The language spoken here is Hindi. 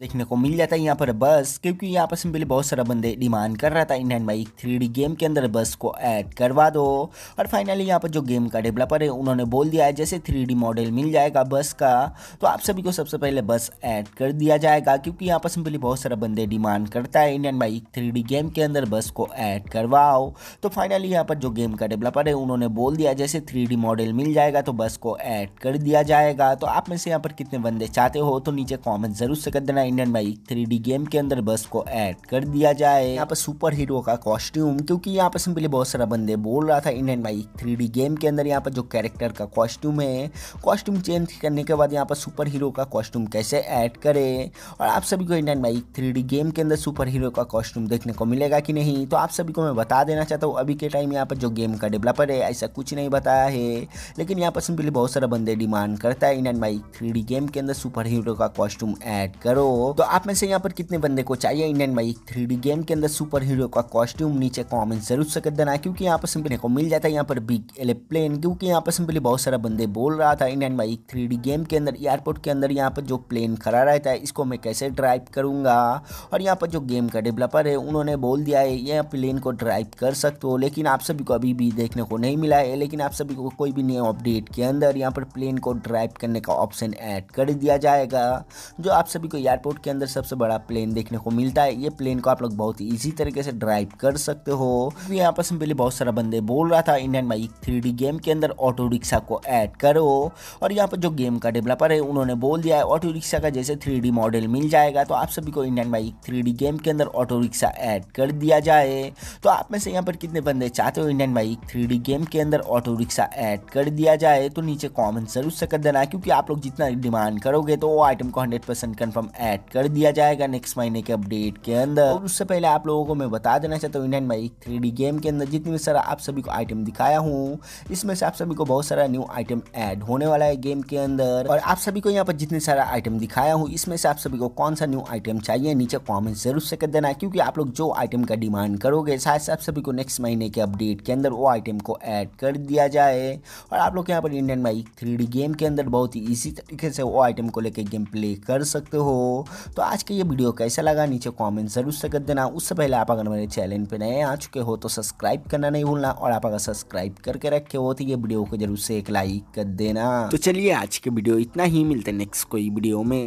देखने को मिल जाता है यहाँ पर बस क्योंकि यहाँ पर सिंपली बहुत सारा बंदे डिमांड कर रहा था इंडियन बाइक थ्री गेम के अंदर बस को ऐड करवा दो और फाइनली यहाँ पर जो गेम का डेवलपर है उन्होंने बोल दिया है जैसे थ्री मॉडल मिल जाएगा बस का तो आप सभी को सबसे पहले बस ऐड कर दिया जाएगा क्योंकि यहाँ पर सिंपली बहुत सारा बंदे डिमांड करता है इंडियन बाइक थ्री गेम के अंदर बस को ऐड करवाओ तो फाइनली यहाँ पर जो गेम का डेवलपर है उन्होंने बोल दिया जैसे थ्री मॉडल मिल जाएगा तो बस को ऐड कर दिया जाएगा तो आप में से यहाँ पर कितने बंदे चाहते हो तो नीचे कॉमेंट जरूर से कर देना इंडियन मैजिक थ्री गेम के अंदर बस को ऐड कर दिया जाए यहाँ पर सुपर हीरो का कॉस्ट्यूम क्योंकि यहाँ पर सिंपली बहुत सारा बंदे बोल रहा था इंडियन माइक थ्री गेम के अंदर यहाँ पर जो कैरेक्टर का कॉस्ट्यूम है कॉस्ट्यूम चेंज करने के बाद यहाँ पर सुपर हीरो का कॉस्ट्यूम कैसे ऐड करे और आप सभी को इंडियन माइक थ्री गेम के अंदर सुपर हीरो का कॉस्ट्यूम देखने को मिलेगा कि नहीं तो आप सभी को मैं बता देना चाहता हूँ अभी के टाइम यहाँ पर जो गेम का डेवलपर है ऐसा कुछ नहीं बताया है लेकिन यहाँ पर सिंपली बहुत सारा बंदे डिमांड करता है इंडियन माइक थ्री गेम के अंदर सुपर हीरो का कॉस्ट्यूम ऐड करो हो तो आप में से यहाँ पर कितने बंदे को चाहिए इंडियन भाई थ्री गेम के अंदर सुपर हीरो का कॉस्ट्यूम नीचे कॉमेंट जरूर से कर देना क्योंकि यहाँ पर सिंपली को मिल जाता है यहाँ पर बिग एलेप्लेन क्योंकि यहाँ पर सिंपली बहुत सारा बंदे बोल रहा था इंडियन भाई थ्री गेम के अंदर एयरपोर्ट के अंदर यहाँ पर जो प्लेन खड़ा रहता है इसको मैं कैसे ड्राइव करूंगा और यहाँ पर जो गेम का डेवलपर है उन्होंने बोल दिया है ये प्लेन को ड्राइव कर सकते हो लेकिन आप सभी को अभी भी देखने को नहीं मिला है लेकिन आप सभी को कोई भी नया अपडेट के अंदर यहाँ पर प्लेन को ड्राइव करने का ऑप्शन ऐड कर दिया जाएगा जो आप सभी को एयरपोर्ट एयरपोर्ट के अंदर सबसे बड़ा प्लेन देखने को मिलता है ये प्लेन को आप लोग बहुत इजी तरीके से ड्राइव कर सकते हो तो यहाँ पर सिंपली बहुत सारा बंदे बोल रहा था इंडियन बाइक थ्री गेम के अंदर ऑटो रिक्शा को ऐड करो और यहाँ पर जो गेम का डेवलपर है उन्होंने बोल दिया है ऑटो रिक्शा का जैसे थ्री मॉडल मिल जाएगा तो आप सभी को इंडियन बाइक थ्री गेम के अंदर ऑटो रिक्शा ऐड कर दिया जाए तो आप में से यहाँ पर कितने बंदे चाहते हो इंडियन बाइक थ्री गेम के अंदर ऑटो रिक्शा ऐड कर दिया जाए तो नीचे कॉमेंट जरूर से कर देना क्योंकि आप लोग जितना डिमांड करोगे तो वो आइटम को hundred percent confirm add add कर दिया जाएगा नेक्स्ट महीने के अपडेट के अंदर और उससे पहले आप लोगों को मैं बता देना चाहता हूँ इंडियन माइक थ्री गेम के अंदर जितनी भी सारा आप सभी को आइटम दिखाया हूँ इसमें से आप सभी को बहुत सारा न्यू आइटम ऐड होने वाला है गेम के अंदर और आप सभी को यहाँ पर जितने सारा आइटम दिखाया हूँ इसमें से आप सभी को कौन सा न्यू आइटम चाहिए नीचे कॉमेंट जरूर से कर देना क्योंकि आप लोग जो आइटम का डिमांड करोगे शायद आप सभी को नेक्स्ट महीने के अपडेट के अंदर वो आइटम को ऐड कर दिया जाए और आप लोग यहाँ पर इंडियन माइक थ्री गेम के अंदर बहुत ही इसी तरीके से वो आइटम को लेकर गेम प्ले कर सकते हो तो आज का ये वीडियो कैसा लगा नीचे कॉमेंट जरूर से कर देना उससे पहले आप अगर मेरे चैनल पर नए आ चुके हो तो सब्सक्राइब करना नहीं भूलना और आप अगर सब्सक्राइब करके रखे हो तो ये वीडियो को जरूर से एक लाइक कर देना तो चलिए आज के वीडियो इतना ही मिलते नेक्स्ट कोई वीडियो में